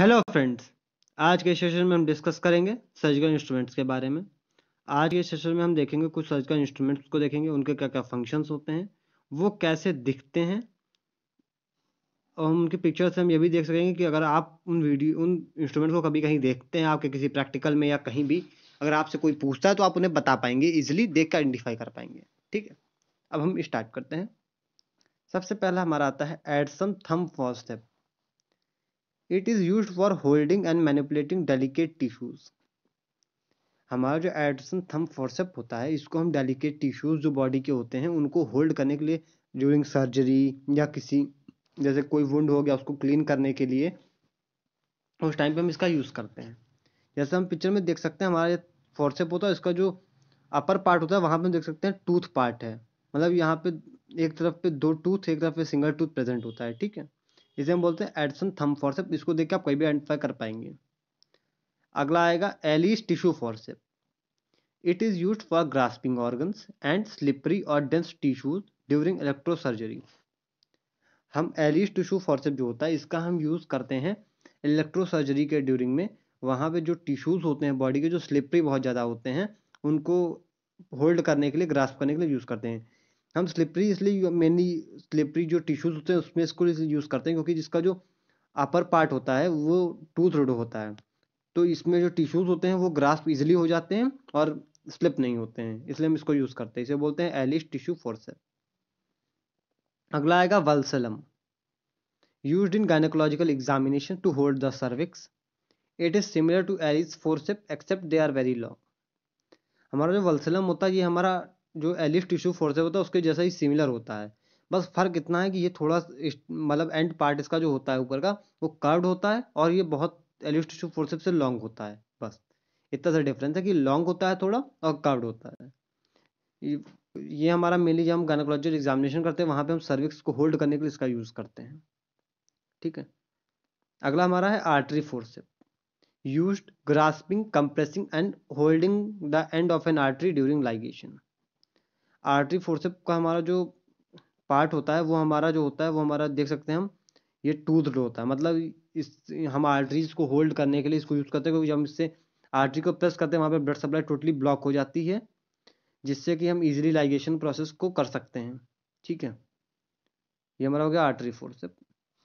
hello friends आज के session में हम डिस्कस करेंगे सर्जिकल इंस्ट्रूमेंट्स के बारे में आज के सेशन में हम देखेंगे कुछ सर्जिकल इंस्ट्रूमेंट्स को देखेंगे उनके क्या क्या फंक्शंस होते हैं वो कैसे दिखते हैं और उनके पिक्चर से हम ये भी देख सकेंगे कि अगर आप उन वीडियो उन इंस्ट्रूमेंट्स को कभी कहीं देखते हैं आपके किसी प्रैक्टिकल में या कहीं भी अगर आपसे कोई पूछता है तो आप उन्हें बता पाएंगे ईजिली देख कर आइडेंटिफाई कर पाएंगे ठीक है अब हम स्टार्ट करते हैं सबसे पहला हमारा आता है Adson thumb forceps it is use for holding and manipulating delicate tissues हमारा जो एडसन थम फोर्सेप होता है इसको हम डेलीकेट टिश्यूज़ जो बॉडी के होते हैं उनको होल्ड करने के लिए ड्यूरिंग सर्जरी या किसी जैसे कोई वुंड हो गया उसको क्लीन करने के लिए उस टाइम पे हम इसका यूज़ करते हैं जैसे हम पिक्चर में देख सकते हैं हमारा फोर्सेप होता है इसका जो अपर पार्ट होता है वहाँ पे हम देख सकते हैं टूथ पार्ट है मतलब यहाँ पे एक तरफ पे दो टूथ एक तरफ पे सिंगल टूथ प्रेजेंट होता है ठीक है इसे हम बोलते हैं एडसन थम फॉरसेप इसको देख के आप कहीं भी आइडेंटिफाई कर पाएंगे अगला आएगा Allis tissue forcep it is use for grasping organs and slippery और डेंस टिश्यूज ड्यूरिंग इलेक्ट्रोसर्जरी हम एलिस टिश्यू फॉरसेप जो होता है इसका हम यूज़ करते हैं इलेक्ट्रोसर्जरी के ड्यूरिंग में वहाँ पे जो टिश्यूज़ होते हैं बॉडी के जो स्लिपरी बहुत ज़्यादा होते हैं उनको होल्ड करने के लिए ग्रास्प करने के लिए यूज़ करते हैं हम स्लिपरी इसलिए मेनली स्लिपरी जो टिश्यूज होते हैं उसमें इसको यूज़ करते हैं क्योंकि जिसका जो अपर पार्ट होता है वो टू थ्रेड होता है तो इसमें जो टिश्यूज होते हैं वो ग्रास्प इजिली हो जाते हैं और स्लिप नहीं होते हैं इसलिए हम इसको यूज़ करते हैं इसे बोलते हैं एलिस टिश्यू फोर्सेप अगला आएगा vulsellum use in gynaecological examination to hold the cervix it is similar to Allis forcep except they are very long हमारा जो वल्सलम होता है ये हमारा जो एलिफ टिश्यू फोर्सेप होता है तो उसके जैसा ही सिमिलर होता है बस फर्क इतना है कि ये थोड़ा मतलब एंड पार्ट इसका जो होता है ऊपर का वो कर्व्ड होता है और ये बहुत एलिफ टिश्यू फोर्सेप से लॉन्ग होता है बस इतना सा डिफरेंस है कि लॉन्ग होता है थोड़ा और कर्व्ड होता है ये, हमारा मेनली जब हम गायनकोलॉजिकल एग्जामिनेशन करते हैं वहाँ पे हम सर्विक्स को होल्ड करने के लिए इसका यूज़ करते हैं ठीक है अगला हमारा है artery forcep used grasping compressing and holding the end of an artery during ligation artery forcep का हमारा जो पार्ट होता है वो हमारा जो होता है वो हमारा देख सकते हैं हम ये टूथ होता है मतलब इस हम आर्टरीज को होल्ड करने के लिए इसको यूज़ करते हैं क्योंकि हम इससे आर्टरी को प्रेस करते हैं वहाँ पर ब्लड सप्लाई टोटली ब्लॉक हो जाती है जिससे कि हम इजीली लाइगेशन प्रोसेस को कर सकते हैं ठीक है ये हमारा हो गया आर्टरी फोर्सेप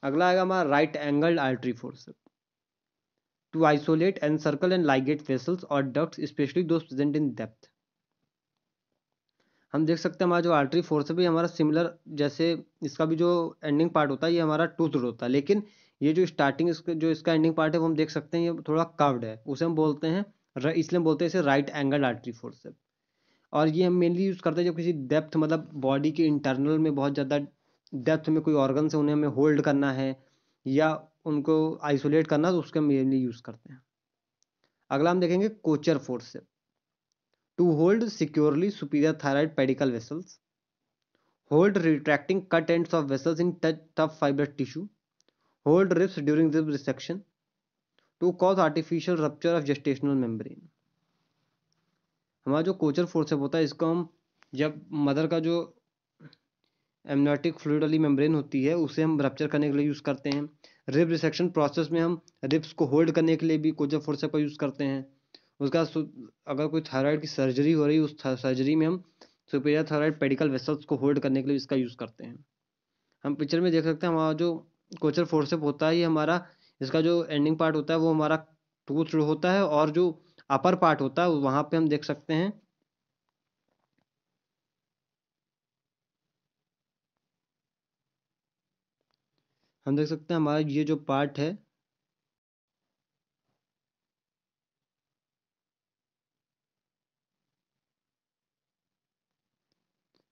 अगला आएगा हमारा right angled artery forcep to isolate and circle and ligate vessels और duct specially those present in depth हम देख सकते हैं हमारा जो आर्टरी फोर्स है भी हमारा सिमिलर जैसे इसका भी जो एंडिंग पार्ट होता है ये हमारा टूथ होता है लेकिन ये जो स्टार्टिंग इसका जो इसका एंडिंग पार्ट है वो हम देख सकते हैं ये थोड़ा कर्व्ड है उसे हम बोलते हैं इसलिए हम बोलते हैं इसे राइट एंगल आर्टरी है और ये हम मेनली यूज़ करते हैं जब किसी डेप्थ मतलब बॉडी के इंटरनल में बहुत ज़्यादा डेप्थ में कोई ऑर्गन से उन्हें हमें होल्ड करना है या उनको आइसोलेट करना तो उसके हम मेनली यूज़ करते हैं अगला हम देखेंगे Kocher forcep to hold securely superior thyroid pedicle vessels hold retracting cut end of vessels in touch tough fibre tissue hold ribs during this resection to cause artificial rupture of gestational membrane हमारा जो Kochhar forceps होता है इसको हम जब mother का जो amniotic fluid वाली मेम्ब्रेन होती है उसे हम रप्चर करने के लिए यूज़ करते हैं रिब रिसेक्शन प्रोसेस में हम रिप्स को होल्ड करने के लिए भी कोचर फोर्सेप का यूज़ करते हैं उसका अगर कोई थायराइड की सर्जरी हो रही है उस सर्जरी में हम सुपीरियर थायराइड पेडिकल वेसल्स को होल्ड करने के लिए इसका यूज़ करते हैं हम पिक्चर में देख सकते हैं हमारा जो कोचर फोर्सेप होता है ये हमारा इसका जो एंडिंग पार्ट होता है वो हमारा टूथ होता है और जो अपर पार्ट होता है वहाँ पर हम देख सकते हैं हम देख सकते हैं हमारा ये जो पार्ट है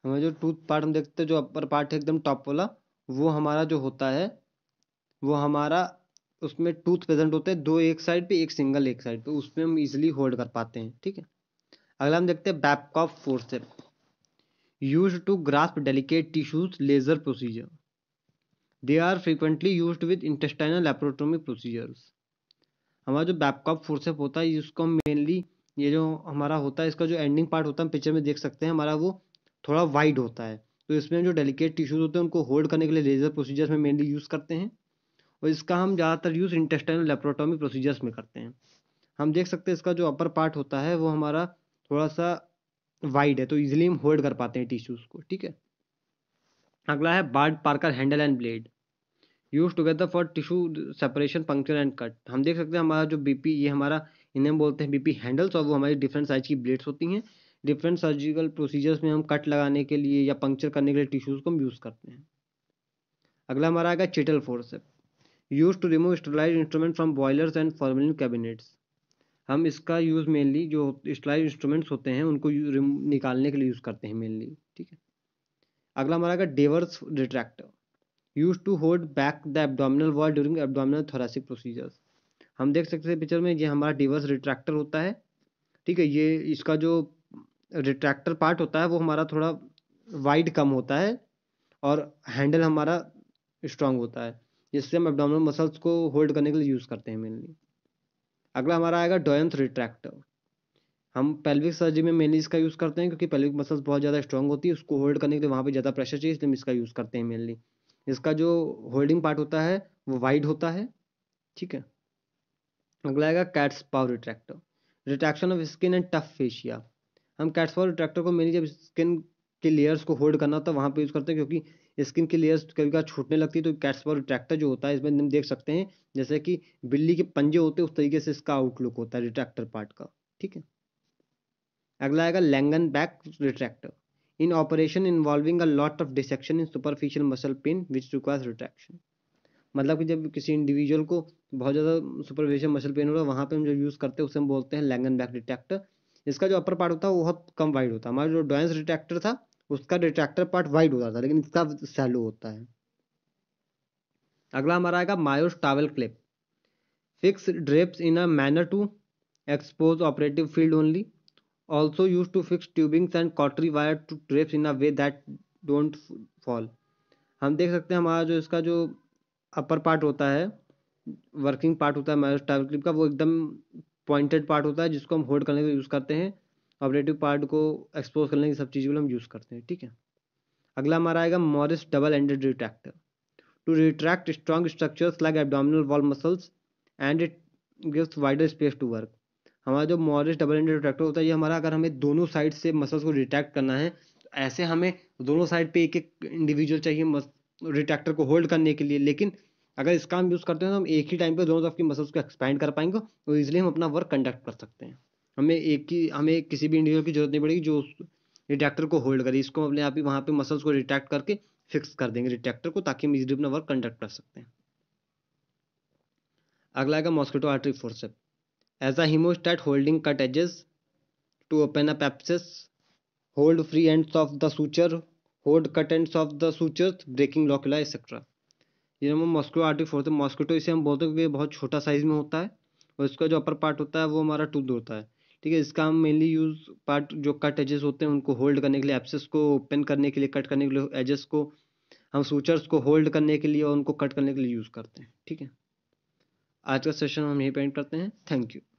हमें जो टूथ पार्ट हम देखते हैं जो अपर पार्ट है एकदम टॉप वाला वो हमारा जो होता है वो हमारा उसमें टूथ प्रेजेंट होते हैं दो एक साइड पे एक सिंगल एक साइड पे उसमें हम इजिली होल्ड कर पाते हैं ठीक है अगला हम देखते हैं Babcock forcep use to grasp delicate tissues laser procedure they are frequently use with intestinal laparotomy procedures हमारा जो बैपकॉप फोर्सेप होता है इसको हम मेनली ये जो हमारा होता है इसका जो एंडिंग पार्ट होता है पिक्चर में देख सकते हैं हमारा वो थोड़ा वाइड होता है तो इसमें जो डेलिकेट टिश्यूज़ होते हैं उनको होल्ड करने के लिए लेज़र प्रोसीजर्स में मेनली यूज़ करते हैं और इसका हम ज़्यादातर यूज़ इंटेस्टाइनल लेप्रोटोमी प्रोसीजर्स में करते हैं हम देख सकते हैं इसका जो अपर पार्ट होता है वो हमारा थोड़ा सा वाइड है तो ईजिली हम होल्ड कर पाते हैं टिश्यूज़ को ठीक है अगला है Bard Parker handle and blade use together for tissue separation puncture and cut हम देख सकते हैं हमारा जो बीपी ये हमारा इन्हें बोलते हैं बीपी हैंडल्स और वो हमारी डिफरेंट साइज की ब्लेड्स होती हैं डिफरेंट सर्जिकल प्रोसीजर्स में हम कट लगाने के लिए या पंक्चर करने के लिए टिश्यूज़ को हम यूज़ करते हैं अगला हमारा आएगा Cheatle forceps use to remove sterilize instrument from boilers and formalin cabinets हम इसका यूज़ मेनली जो स्टरलाइज इंस्ट्रूमेंट्स होते हैं उनको निकालने के लिए यूज़ करते हैं मेनली ठीक है अगला हमारा आएगा Deaver retractor use to hold back the abdominal wall during abdominal thoracic procedures हम देख सकते हैं पिक्चर में ये हमारा डिवर्स रिट्रैक्टर होता है ठीक है ये इसका जो रिट्रैक्टर पार्ट होता है वो हमारा थोड़ा वाइड कम होता है और हैंडल हमारा स्ट्रांग होता है जिससे हम एबडोमिनल मसल्स को होल्ड करने के लिए यूज़ करते हैं मेनली अगला हमारा आएगा डोयंथ रिट्रैक्टर हम पेल्विक सर्जरी में मेनली इसका यूज़ करते हैं क्योंकि पेल्विक मसल्स बहुत ज़्यादा स्ट्रांग होती है उसको होल्ड करने के लिए वहाँ पे ज़्यादा प्रेशर चाहिए इसलिए हम इसका यूज़ करते हैं मेनली इसका जो होल्डिंग पार्ट होता है वो वाइड होता है ठीक है अगला आएगा cat's paw retractor retraction of skin and tough fascia हम कैटसॉल ट्रैक्टर को मेरी जब स्किन के लेयर्स को होल्ड करना होता है वहाँ पर यूज़ करते हैं क्योंकि स्किन के लेयर्स कभी कभी छूटने लगती है तो कैटसॉल ट्रैक्टर जो होता है इसमें हम देख सकते हैं जैसे कि बिल्ली के पंजे होते हैं उस तरीके से इसका आउटलुक होता है रिट्रैक्टर पार्ट का ठीक है अगला आएगा Langenbeck retractor in operation involving a lot of dissection in superficial muscle plane which requires retraction मतलब कि जब किसी इंडिविजुअल को बहुत ज़्यादा सुपरफिशियल मसल पेन हो रहा है वहाँ पर हम जो यूज़ करते हैं उसे हम बोलते हैं लैंगन बैक रिट्रैक्टर इसका जो अपर पार्ट होता है वो बहुत कम वाइड होता है हमारा जो डोयस रिट्रैक्टर था उसका रिट्रैक्टर पार्ट वाइड होता था लेकिन इसका सैलो होता है अगला हमारा आएगा Mayo's towel clip fix drapes in a manner to expose operative field only also use to fix tubings and cautery wire to drapes in a way that don't fall हम देख सकते हैं हमारा जो इसका जो अपर पार्ट होता है वर्किंग पार्ट होता है मायोस टावल क्लिप का वो एकदम पॉइंटेड पार्ट होता है जिसको हम होल्ड करने के यूज़ करते हैं ऑपरेटिव पार्ट को एक्सपोज करने की सब चीज़ को हम यूज़ करते हैं ठीक है अगला हमारा आएगा Morris double ended retractor to retract strong structures like abdominal wall muscles and it gives wider space to work हमारा जो मॉरिस डबल एंडेड रिट्रैक्टर होता है ये हमारा अगर हमें दोनों साइड से मसल्स को रिट्रैक्ट करना है तो ऐसे हमें दोनों साइड पे एक एक इंडिविजुअल चाहिए रिट्रैक्टर को होल्ड करने के लिए लेकिन अगर इसका हम यूज़ करते हैं तो हम एक ही टाइम पे दोनों तरफ की मसल्स को एक्सपैंड कर पाएंगे और इजिली हम अपना वर्क कंडक्ट कर सकते हैं हमें एक ही हमें किसी भी इंडिविजुअल की जरूरत नहीं पड़ेगी जो रिटैक्टर को होल्ड करे इसको अपने आप ही वहाँ पर मसल्स को रिटैक्ट करके फिक्स कर देंगे रिटैक्टर को ताकि हम इजिली अपना वर्क कंडक्ट कर सकते हैं अगला आएगा mosquito artery forcep as a haemostat holding cut edges to open a पैप्सिस hold free ends of the suture hold cut ends of the sutures, breaking लॉकला एक्सेट्रा ये हम मॉस्किटो आर्टिक फोर्थ मॉस्किटो इसे हम बोलते हैं क्योंकि बहुत छोटा साइज़ में होता है और इसका जो अपर पार्ट होता है वो हमारा टूथ होता है ठीक है इसका हम मेनली यूज़ पार्ट जो कट एजेस होते हैं उनको होल्ड करने के लिए एप्सेस को ओपन करने के लिए कट करने के लिए एजेस को हम सूचर्स को होल्ड करने के लिए और उनको कट करने के लिए यूज़ करते हैं ठीक है आज का सेशन हम यही पेंट करते हैं थैंक यू